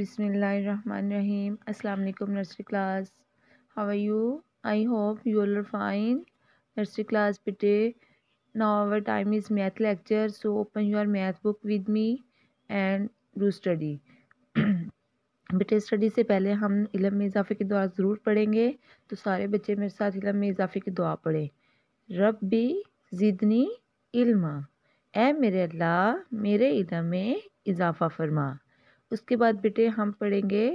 बिसमीम अल्लाम nursery class how are you I hope you are fine nursery class बेटे now our time is math lecture so open your math book with me and do study बेटे study से पहले हम इलम में इजाफे की दुआ ज़रूर पढ़ेंगे तो सारे बच्चे मेरे साथ इलम में इजाफे की दुआ पढ़ें रब भी ज़िदनी इल्मा ए मेरे अल्लाह मेरे इलम में इजाफ़ा फरमा उसके बाद बेटे हम पढ़ेंगे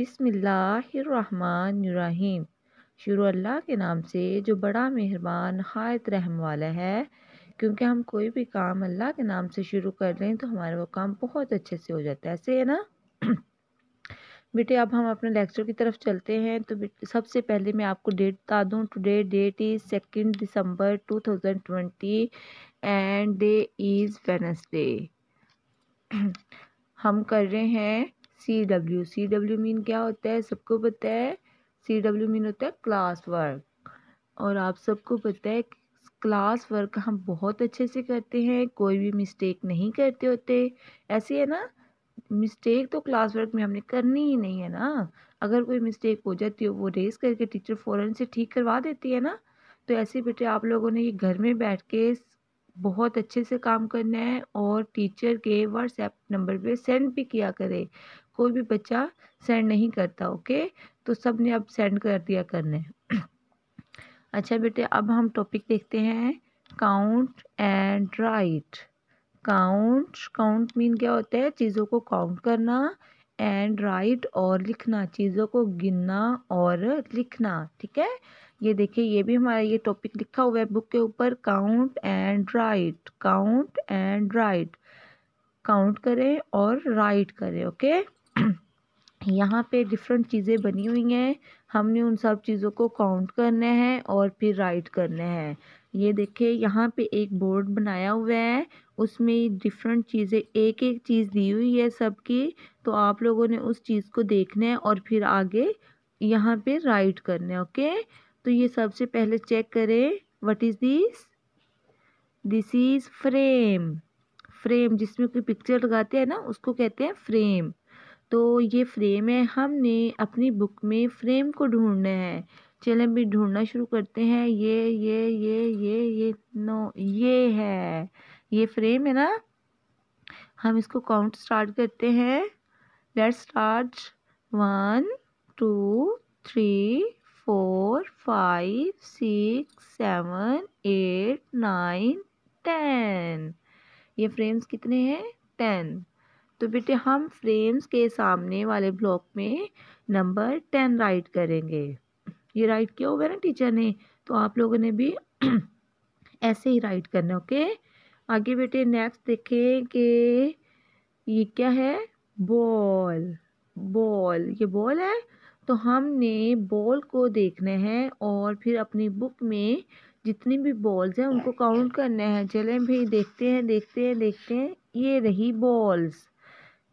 बिसमीम शुरू अल्लाह के नाम से जो बड़ा मेहरबान हायत रहम वाला है क्योंकि हम कोई भी काम अल्लाह के नाम से शुरू कर लें तो हमारा वो काम बहुत अच्छे से हो जाता है ऐसे है ना बेटे अब हम अपने लेक्चर की तरफ चलते हैं तो सबसे पहले मैं आपको डेट बता दूँ today date is second December two thousand twenty and day is Wednesday हम कर रहे हैं C W C W mean क्या होता है सबको पता है सी डब्ल्यू मीन होता है क्लास वर्क और आप सबको पता है क्लास वर्क हम बहुत अच्छे से करते हैं कोई भी मिस्टेक नहीं करते होते ऐसे है ना मिस्टेक तो क्लास वर्क में हमने करनी ही नहीं है ना अगर कोई मिस्टेक हो जाती है वो रेस करके टीचर फ़ौरन से ठीक करवा देती है ना तो ऐसे बेटे आप लोगों ने ये घर में बैठ के बहुत अच्छे से काम करना है और टीचर के व्हाट्सएप नंबर पे सेंड भी किया करे कोई भी बच्चा सेंड नहीं करता ओके तो सब ने अब सेंड कर दिया करने अच्छा बेटे अब हम टॉपिक देखते हैं count and write count count mean क्या होता है चीज़ों को काउंट करना एंड राइट और लिखना चीज़ों को गिनना और लिखना ठीक है ये देखिए ये भी हमारा ये टॉपिक लिखा हुआ है बुक के ऊपर count and write count and write count करें और राइट करें ओके यहाँ पे डिफरेंट चीज़ें बनी हुई हैं हमने उन सब चीज़ों को काउंट करना है और फिर राइट करना है ये देखिए यहाँ पे एक बोर्ड बनाया हुआ है उसमें डिफरेंट चीज़ें एक एक चीज़ दी हुई है सबकी तो आप लोगों ने उस चीज़ को देखना है और फिर आगे यहाँ पे राइट करने ओके तो ये सबसे पहले चेक करें what is this this is frame frame जिसमें कोई पिक्चर लगाते हैं ना उसको कहते हैं फ्रेम तो ये फ्रेम है हमने अपनी बुक में फ्रेम को ढूंढना है चलें भी ढूंढना शुरू करते हैं ये ये ये ये ये नो ये है ये फ्रेम है ना हम इसको काउंट स्टार्ट करते हैं let's start one two three four five six seven eight nine ten ये फ्रेम्स कितने हैं टेन तो बेटे हम फ्रेम्स के सामने वाले ब्लॉक में नंबर टेन राइट करेंगे ये राइट किया होगा ना टीचर ने तो आप लोगों ने भी ऐसे ही राइट करना ओके आगे बेटे नेक्स्ट देखें कि ये क्या है बॉल बॉल ये बॉल है तो हमने बॉल को देखना है और फिर अपनी बुक में जितनी भी बॉल्स हैं उनको काउंट करना है चलें भाई देखते हैं देखते हैं देखते हैं ये रही बॉल्स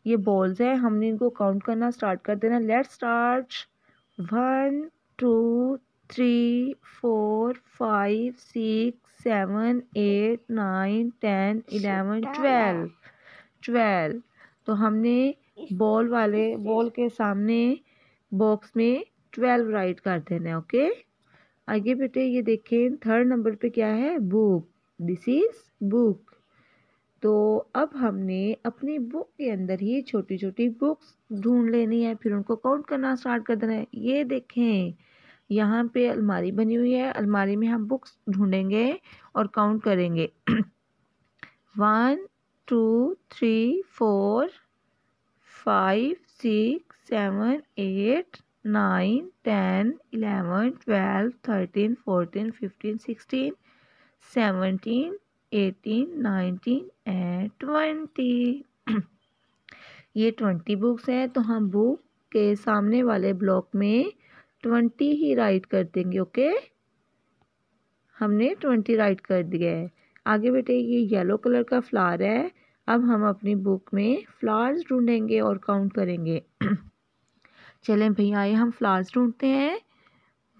ये बॉल्स हैं हमने इनको काउंट करना स्टार्ट कर देना let start one two three four five six seven eight nine ten eleven twelve twelve तो हमने बॉल वाले बॉल के सामने बॉक्स में ट्वेल्व राइट कर देना है ओके आगे बेटे ये देखें थर्ड नंबर पे क्या है बुक दिस इज़ बुक तो अब हमने अपनी बुक के अंदर ही छोटी छोटी बुक्स ढूंढ लेनी है फिर उनको काउंट करना स्टार्ट कर देना है ये देखें यहाँ पे अलमारी बनी हुई है अलमारी में हम बुक्स ढूंढेंगे और काउंट करेंगे one two three four five six seven eight nine ten eleven twelve thirteen fourteen fifteen sixteen seventeen eighteen nineteen and twenty ये ट्वेंटी बुक्स हैं तो हम बुक के सामने वाले ब्लॉक में ट्वेंटी ही राइट कर देंगे ओके हमने ट्वेंटी राइट कर दिया है आगे बेटे ये येलो कलर का फ्लावर है अब हम अपनी बुक में फ्लावर्स ढूंढेंगे और काउंट करेंगे चलें भैया आइए हम फ्लावर्स ढूंढते हैं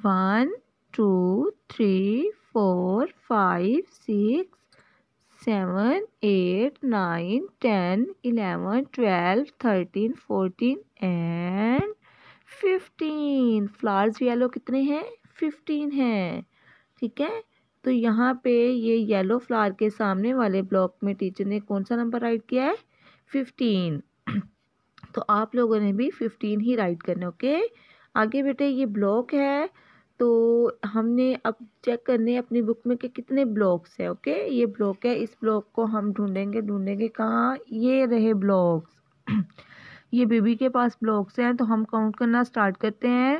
one two three four five six seven eight nine ten eleven twelve thirteen fourteen and fifteen flowers yellow कितने हैं फिफ्टीन हैं ठीक है तो यहाँ पे ये येलो फ्लावर के सामने वाले ब्लॉक में टीचर ने कौन सा नंबर राइट किया है फिफ्टीन तो आप लोगों ने भी फिफ्टीन ही राइट करना है ओके आगे बेटे ये ब्लॉक है तो हमने अब चेक करने अपनी बुक में कि कितने ब्लॉक्स हैं ओके ये ब्लॉक है इस ब्लॉक को हम ढूंढेंगे ढूंढेंगे कहाँ ये रहे ब्लॉक्स ये बेबी के पास ब्लॉक्स हैं तो हम काउंट करना स्टार्ट करते हैं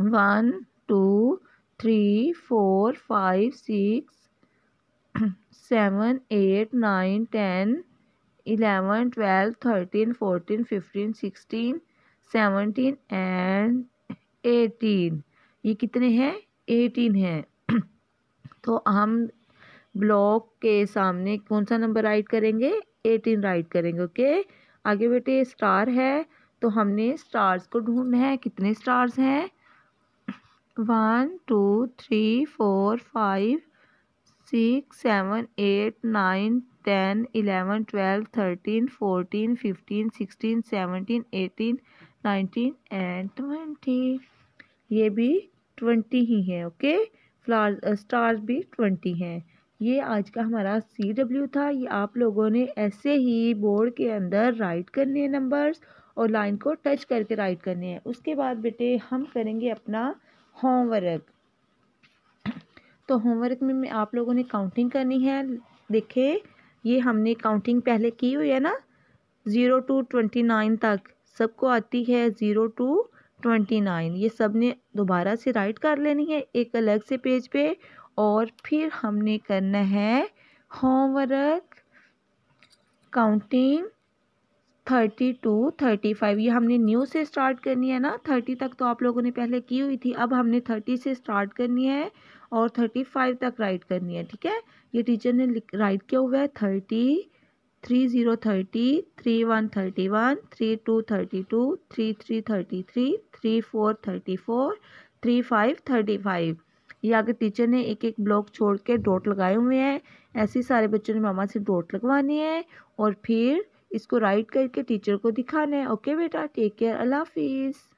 one two three four five six seven eight nine ten eleven twelve thirteen fourteen fifteen sixteen seventeen and eighteen ये कितने हैं एटीन हैं तो हम ब्लॉक के सामने कौन सा नंबर राइट करेंगे एटीन राइट करेंगे ओके आगे बेटे स्टार है तो हमने स्टार्स को ढूंढना है कितने स्टार्स हैं one two three four five six seven eight nine ten eleven twelve thirteen fourteen fifteen sixteen seventeen eighteen nineteen and twenty ये भी ट्वेंटी ही हैं ओके फ्लावर स्टार्स भी ट्वेंटी हैं ये आज का हमारा सी डब्ल्यू था ये आप लोगों ने ऐसे ही बोर्ड के अंदर राइट करने हैं नंबर्स और लाइन को टच करके राइट करने हैं उसके बाद बेटे हम करेंगे अपना होमवर्क तो होमवर्क में आप लोगों ने काउंटिंग करनी है देखे ये हमने काउंटिंग पहले की हुई है ना ज़ीरो टू ट्वेंटी नाइन तक सबको आती है ज़ीरो टू ट्वेंटी नाइन ये सब ने दोबारा से राइट कर लेनी है एक अलग से पेज पे और फिर हमने करना है homework counting thirty two thirty five ये हमने न्यू से स्टार्ट करनी है ना थर्टी तक तो आप लोगों ने पहले की हुई थी अब हमने थर्टी से स्टार्ट करनी है और थर्टी फाइव तक राइट करनी है ठीक है ये टीचर ने राइट किया हुआ है thirty three zero thirty three one thirty one three two thirty two three three thirty three three four thirty four three five thirty five ये आगे टीचर ने एक एक ब्लॉक छोड़ के डॉट लगाए हुए हैं ऐसे सारे बच्चों ने मामा से डॉट लगवानी है और फिर इसको राइट करके टीचर को दिखाना है ओके बेटा टेक केयर अल्लाह हाफिज़